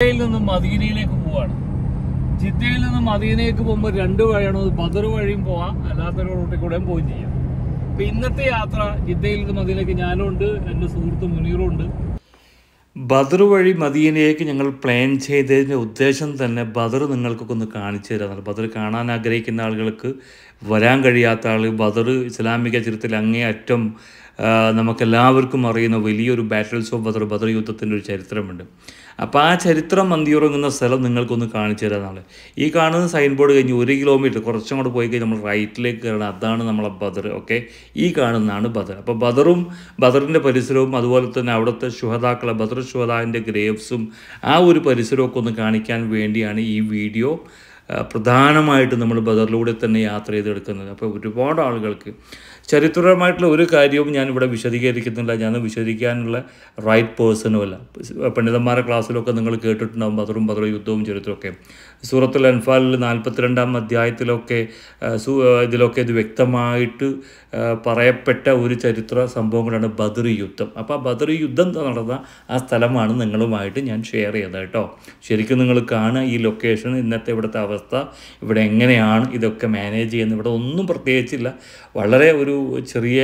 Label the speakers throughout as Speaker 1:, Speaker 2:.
Speaker 1: ജിദ്ദയിൽ നിന്ന് മദീനയിലേക്ക് പോവാണ് ജിദ്ദയിൽ നിന്ന് മദീനയിലേക്ക് പോകുമ്പോൾ രണ്ട് വഴിയാണ് ബദർ വഴിയും പോവാം അല്ലാത്ത റൂട്ടിൽ കൂടെയും പോവുകയും ചെയ്യാം അപ്പൊ ഇന്നത്തെ യാത്ര ജിദ്ദയിൽ നിന്ന് മദീനയിലേക്ക് ഞാനും ഉണ്ട് എന്റെ സുഹൃത്ത് മുനീറും ഉണ്ട് ബദർ വഴി മദീനയിലേക്ക് ഞങ്ങൾ പ്ലാൻ ചെയ്തതിൻ്റെ ഉദ്ദേശം തന്നെ ബദർ നിങ്ങൾക്കൊക്കെ ഒന്ന് കാണിച്ചു തരാനാണ് ബദർ കാണാൻ ആഗ്രഹിക്കുന്ന ആളുകൾക്ക് വരാൻ കഴിയാത്ത ആൾ ബദർ ഇസ്ലാമിക ചരിത്രത്തിൽ അങ്ങേ അറ്റം നമുക്കെല്ലാവർക്കും അറിയുന്ന വലിയൊരു ബാറ്റിൽസ് ഓഫ് ബദർ ബദർ യുദ്ധത്തിൻ്റെ ഒരു ചരിത്രമുണ്ട് അപ്പോൾ ആ ചരിത്രം മന്തിയുറങ്ങുന്ന സ്ഥലം നിങ്ങൾക്കൊന്ന് കാണിച്ചു തരാനാണ് ഈ കാണുന്ന സൈൻ ബോർഡ് കഴിഞ്ഞ് ഒരു കിലോമീറ്റർ കുറച്ചും കൂടെ പോയി കഴിഞ്ഞ് നമ്മൾ റൈറ്റിലേക്ക് കയറണം അതാണ് നമ്മളെ ബദർ ഓക്കെ ഈ കാണുന്നതാണ് ബദർ അപ്പോൾ ബദറും ബദറിൻ്റെ പരിസരവും അതുപോലെ തന്നെ അവിടുത്തെ ശുഹതാക്കളെ ബദർ ശുഹതാവിൻ്റെ ഗ്രേവ്സും ആ ഒരു പരിസരമൊക്കെ ഒന്ന് കാണിക്കാൻ വേണ്ടിയാണ് ഈ വീഡിയോ പ്രധാനമായിട്ടും നമ്മൾ ബദറിലൂടെ തന്നെ യാത്ര ചെയ്തെടുക്കുന്നത് അപ്പോൾ ഒരുപാട് ആളുകൾക്ക് ചരിത്രപരമായിട്ടുള്ള ഒരു കാര്യവും ഞാനിവിടെ വിശദീകരിക്കുന്നില്ല ഞാൻ വിശദീകരിക്കാനുള്ള റൈറ്റ് പേഴ്സണും അല്ല പണ്ഡിതന്മാരുടെ ക്ലാസ്സിലൊക്കെ നിങ്ങൾ കേട്ടിട്ടുണ്ടാകും ബദറും ബദർ യുദ്ധവും ചരിത്രമൊക്കെ സൂറത്തുൽ അൻഫാലിൽ നാൽപ്പത്തിരണ്ടാം അധ്യായത്തിലൊക്കെ ഇതിലൊക്കെ ഇത് വ്യക്തമായിട്ട് പറയപ്പെട്ട ഒരു ചരിത്ര സംഭവങ്ങളാണ് ബദർ യുദ്ധം അപ്പോൾ ആ ബദർ യുദ്ധം നടന്ന ആ സ്ഥലമാണ് നിങ്ങളുമായിട്ട് ഞാൻ ഷെയർ ചെയ്തത് കേട്ടോ ശരിക്കും നിങ്ങൾ കാണുക ഈ ലൊക്കേഷൻ ഇന്നത്തെ ഇവിടുത്തെ അവസ്ഥ അവസ്ഥ ഇവിടെ എങ്ങനെയാണ് ഇതൊക്കെ മാനേജ് ചെയ്യുന്നത് ഇവിടെ ഒന്നും പ്രത്യേകിച്ചില്ല വളരെ ഒരു ചെറിയ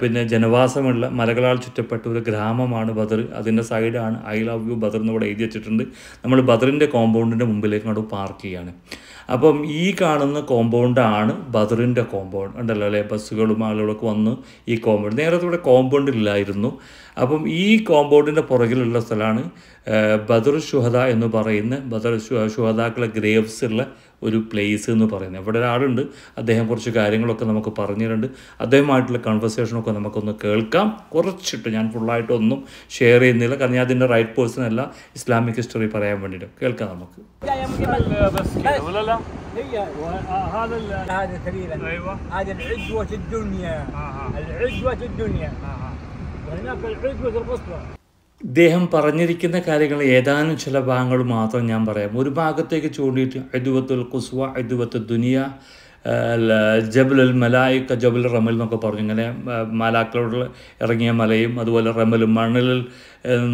Speaker 1: പിന്നെ ജനവാസമുള്ള മലകളാൽ ചുറ്റപ്പെട്ട ഒരു ഗ്രാമമാണ് ബദർ അതിൻ്റെ സൈഡാണ് ഐ ലവ് യു ബദർ എന്ന് ഇവിടെ എഴുതി വെച്ചിട്ടുണ്ട് നമ്മൾ ബദറിൻ്റെ കോമ്പൗണ്ടിൻ്റെ മുമ്പിലേക്ക് അവിടെ പാർക്ക് ചെയ്യുകയാണ് അപ്പം ഈ കാണുന്ന കോമ്പൗണ്ടാണ് ബദറിൻ്റെ കോമ്പൗണ്ട് ഉണ്ടല്ലോ അല്ലേ ബസ്സുകളും ആളുകളൊക്കെ വന്ന് ഈ കോമ്പൗണ്ട് നേരത്തെ ഇവിടെ കോമ്പൗണ്ട് ഇല്ലായിരുന്നു അപ്പം ഈ കോമ്പൗണ്ടിൻ്റെ പുറകിലുള്ള സ്ഥലമാണ് ബദർ ഷുഹദ എന്ന് പറയുന്ന ബദർ ഷുഹദാക്കളെ ഗ്രേവ്സ് ഉള്ള ഒരു പ്ലേസ് എന്ന് പറയുന്നത് ഇവിടെ ഒരാളുണ്ട് അദ്ദേഹം കുറച്ച് കാര്യങ്ങളൊക്കെ നമുക്ക് പറഞ്ഞിട്ടുണ്ട് അദ്ദേഹമായിട്ടുള്ള കൺവെർസേഷനൊക്കെ നമുക്കൊന്ന് കേൾക്കാം കുറച്ചിട്ട് ഞാൻ ഫുള്ളായിട്ടൊന്നും ഷെയർ ചെയ്യുന്നില്ല കാരണം ഞാൻ അതിൻ്റെ റൈറ്റ് പേഴ്സൺ അല്ല ഇസ്ലാമിക് ഹിസ്റ്ററി പറയാൻ വേണ്ടിയിട്ട് കേൾക്കാം നമുക്ക് هي هذا هذا تقريبا ايوه هذه العدوة الدنيا آه. العدوة الدنيا آه. وهناك العدوة القصوى ഇദ്ദേഹം പറഞ്ഞിരിക്കുന്ന കാര്യങ്ങൾ ഏതാനും ചില ഭാഗങ്ങൾ മാത്രം ഞാൻ പറയാം ഒരു ഭാഗത്തേക്ക് ചൂണ്ടിയിട്ട് അദുവത്തുൽ കുസ്വ അദുവത്തു ദുനിയ ജബൽ അൽ മലായിക്ക ജബൽ റമൽ എന്നൊക്കെ പറഞ്ഞു ഇങ്ങനെ മാലാക്കളോട് ഇറങ്ങിയ മലയും അതുപോലെ റമലും മണലിൽ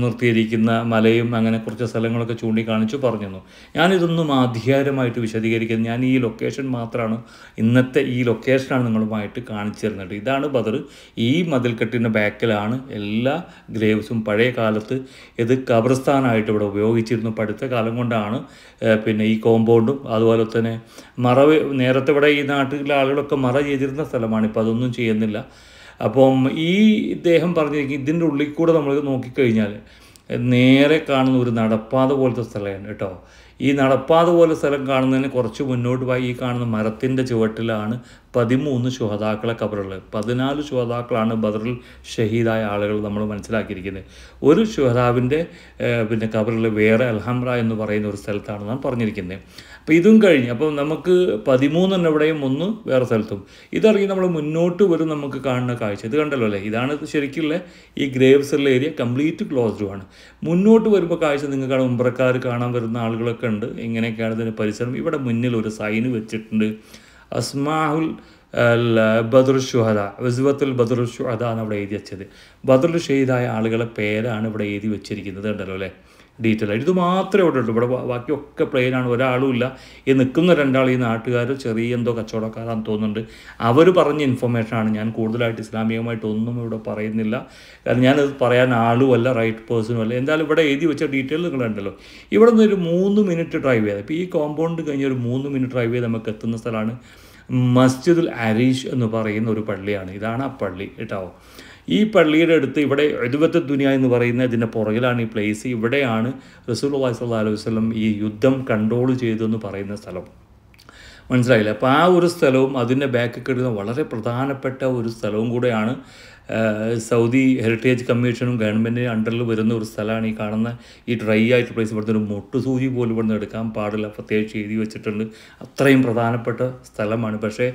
Speaker 1: നിർത്തിയിരിക്കുന്ന മലയും അങ്ങനെ കുറച്ച് സ്ഥലങ്ങളൊക്കെ ചൂണ്ടിക്കാണിച്ചു പറഞ്ഞിരുന്നു ഞാനിതൊന്നും ആധികാരമായിട്ട് വിശദീകരിക്കുന്നത് ഞാൻ ഈ ലൊക്കേഷൻ മാത്രമാണ് ഇന്നത്തെ ഈ ലൊക്കേഷനാണ് നിങ്ങളുമായിട്ട് കാണിച്ചു തരുന്നത് ഇതാണ് ബദർ ഈ മതിൽക്കെട്ടിൻ്റെ ബാക്കിലാണ് എല്ലാ ഗ്രേവ്സും പഴയ കാലത്ത് ഇത് കബർസ്ഥാനായിട്ട് ഇവിടെ ഉപയോഗിച്ചിരുന്നു പഠിത്ത കാലം കൊണ്ടാണ് പിന്നെ ഈ കോമ്പൗണ്ടും അതുപോലെ തന്നെ മറവ് നേരത്തെ ഇവിടെ ഈ ഈ നാട്ടിലെ ആളുകളൊക്കെ മറ ചെയ്തിരുന്ന സ്ഥലമാണ് ഇപ്പോൾ അതൊന്നും ചെയ്യുന്നില്ല അപ്പം ഈ ഇദ്ദേഹം പറഞ്ഞിരിക്കും ഇതിൻ്റെ ഉള്ളിൽ കൂടെ നമ്മൾ നോക്കിക്കഴിഞ്ഞാൽ നേരെ കാണുന്ന ഒരു നടപ്പാത പോലത്തെ സ്ഥലമാണ് കേട്ടോ ഈ നടപ്പാത പോലെ സ്ഥലം കാണുന്നതിന് കുറച്ച് മുന്നോട്ട് പോയി ഈ കാണുന്ന മരത്തിൻ്റെ ചുവട്ടിലാണ് പതിമൂന്ന് ശുഹതാക്കളെ കബറുള്ളത് പതിനാല് ശുഹതാക്കളാണ് ബദറിൽ ഷഹീദായ ആളുകൾ നമ്മൾ മനസ്സിലാക്കിയിരിക്കുന്നത് ഒരു ശുഹതാവിൻ്റെ പിന്നെ കബറുള്ള വേറെ അൽഹംറ എന്ന് പറയുന്ന ഒരു സ്ഥലത്താണ് നാം പറഞ്ഞിരിക്കുന്നത് അപ്പോൾ ഇതും കഴിഞ്ഞ് അപ്പോൾ നമുക്ക് പതിമൂന്നെണ്ണം എവിടെയും ഒന്ന് വേറെ സ്ഥലത്തും ഇതറിയും നമ്മൾ മുന്നോട്ട് വരും നമുക്ക് കാണുന്ന കാഴ്ച ഇത് കണ്ടല്ലോ അല്ലേ ഇതാണ് ശരിക്കുള്ള ഈ ഗ്രേവ്സുള്ള ഏരിയ കംപ്ലീറ്റ് ക്ലോസ്ഡും ആണ് മുന്നോട്ട് വരുമ്പോൾ കാഴ്ച നിങ്ങൾക്കാണ് ഉമ്പ്രക്കാർ കാണാൻ വരുന്ന ആളുകളൊക്കെ ഉണ്ട് ഇങ്ങനെയൊക്കെയാണ് ഇതിൻ്റെ പരിസരം ഇവിടെ മുന്നിൽ ഒരു സൈന് വെച്ചിട്ടുണ്ട് അസ്മാഹുൽ ബദർ ഷുഹദ വസുവത്തുൽ ബദർ ഷുഹദ എന്ന് അവിടെ എഴുതി വെച്ചത് ബദറിൽ ഷെയ്ദായ ആളുകളെ പേരാണ് ഇവിടെ എഴുതി വെച്ചിരിക്കുന്നത് ഉണ്ടല്ലോ അല്ലേ ഡീറ്റെയിൽ ആയിട്ട് ഇത് മാത്രമേ ഇവിടെ ഉള്ളൂ ഇവിടെ ബാക്കിയൊക്കെ പ്ലെയിനാണ് ഒരാളും ഇല്ല ഈ നിൽക്കുന്ന രണ്ടാൾ ഈ നാട്ടുകാർ ചെറിയ എന്തോ കച്ചവടക്കാരാണെന്ന് തോന്നുന്നുണ്ട് അവർ പറഞ്ഞ ഇൻഫർമേഷനാണ് ഞാൻ കൂടുതലായിട്ട് ഇസ്ലാമികമായിട്ട് ഒന്നും ഇവിടെ പറയുന്നില്ല കാരണം ഞാനത് പറയാൻ ആളുമല്ല റൈറ്റ് പേഴ്സണും അല്ല എന്തായാലും ഇവിടെ എഴുതി വെച്ച ഡീറ്റെയിൽ നിങ്ങളുണ്ടല്ലോ ഇവിടെ നിന്ന് ഒരു മൂന്ന് മിനിറ്റ് ഡ്രൈവ് ചെയ്ത് ഇപ്പോൾ ഈ കോമ്പൗണ്ട് കഴിഞ്ഞ് ഒരു മൂന്ന് മിനിറ്റ് ഡ്രൈവ് ചെയ്ത് നമുക്ക് എത്തുന്ന സ്ഥലമാണ് മസ്ജിദുൽ അരീഷ് എന്ന് പറയുന്ന ഒരു പള്ളിയാണ് ഇതാണ് ആ പള്ളി കേട്ടോ ഈ പള്ളിയുടെ അടുത്ത് ഇവിടെ എഴുപത്തി ദുനിയ എന്ന് പറയുന്ന ഇതിൻ്റെ പുറകിലാണ് ഈ പ്ലേസ് ഇവിടെയാണ് റസൂൽ വായ്സ് അല്ലാ അലൈഹി വസ്ലം ഈ യുദ്ധം കൺട്രോൾ ചെയ്തു എന്ന് പറയുന്ന സ്ഥലം മനസ്സിലായില്ലേ അപ്പോൾ ആ ഒരു സ്ഥലവും അതിൻ്റെ ബാക്കിൽ കിടക്കുന്ന വളരെ പ്രധാനപ്പെട്ട ഒരു സ്ഥലവും കൂടെയാണ് സൗദി ഹെറിറ്റേജ് കമ്മീഷനും ഗവൺമെൻറ്റിൻ്റെ അണ്ടറിൽ വരുന്ന ഒരു സ്ഥലമാണ് ഈ കാണുന്ന ഈ ഡ്രൈ ആയിട്ട് പ്ലേസ് ഇവിടുത്തെ ഒരു മൊട്ടുസൂചി പോലും ഇവിടുന്ന് എടുക്കാൻ പാടില്ല പ്രത്യേകിച്ച് എഴുതി വെച്ചിട്ടുണ്ട് അത്രയും പ്രധാനപ്പെട്ട സ്ഥലമാണ് പക്ഷേ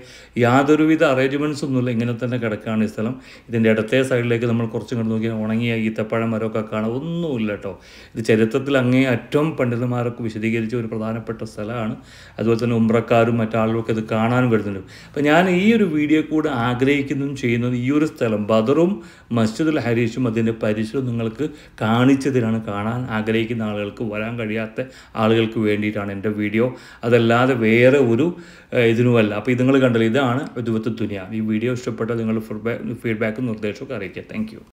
Speaker 1: യാതൊരുവിധ അറേഞ്ച്മെൻറ്റ്സ് ഒന്നുമില്ല ഇങ്ങനെ തന്നെ കിടക്കുകയാണ് ഈ സ്ഥലം ഇതിൻ്റെ ഇടത്തെ സൈഡിലേക്ക് നമ്മൾ കുറച്ചും കൂടി നോക്കിയാൽ ഉണങ്ങിയ ഈത്തപ്പഴം മരമൊക്കെ കാണാം ഒന്നുമില്ല കേട്ടോ ഇത് ചരിത്രത്തിൽ അങ്ങേ അറ്റം പണ്ഡിതന്മാരൊക്കെ വിശദീകരിച്ച ഒരു പ്രധാനപ്പെട്ട സ്ഥലമാണ് അതുപോലെ തന്നെ ഉമ്രക്കാരും മറ്റാളുകൾക്ക് ഇത് കാണാനും കഴിയുന്നുണ്ട് അപ്പോൾ ഞാൻ ഈ ഒരു വീഡിയോ കൂടെ ആഗ്രഹിക്കുന്നതും ചെയ്യുന്നത് ഈ ഒരു സ്ഥലം ബദറും മസ്ജിദുൽ ഹരീഷും അതിൻ്റെ പരിസരവും നിങ്ങൾക്ക് കാണിച്ചതിനാണ് കാണാൻ ആഗ്രഹിക്കുന്ന ആളുകൾക്ക് വരാൻ കഴിയാത്ത ആളുകൾക്ക് വേണ്ടിയിട്ടാണ് എൻ്റെ വീഡിയോ അതല്ലാതെ വേറെ ഒരു ഇതിനുമല്ല അപ്പോൾ ഇത് നിങ്ങൾ കണ്ടല്ലോ ഇതാണ് വിധുവത്ത് ദുനിയ ഈ വീഡിയോ ഇഷ്ടപ്പെട്ടാൽ നിങ്ങൾ ഫീഡ്ബാക്ക് നിർദ്ദേശമൊക്കെ അറിയിക്കുക താങ്ക്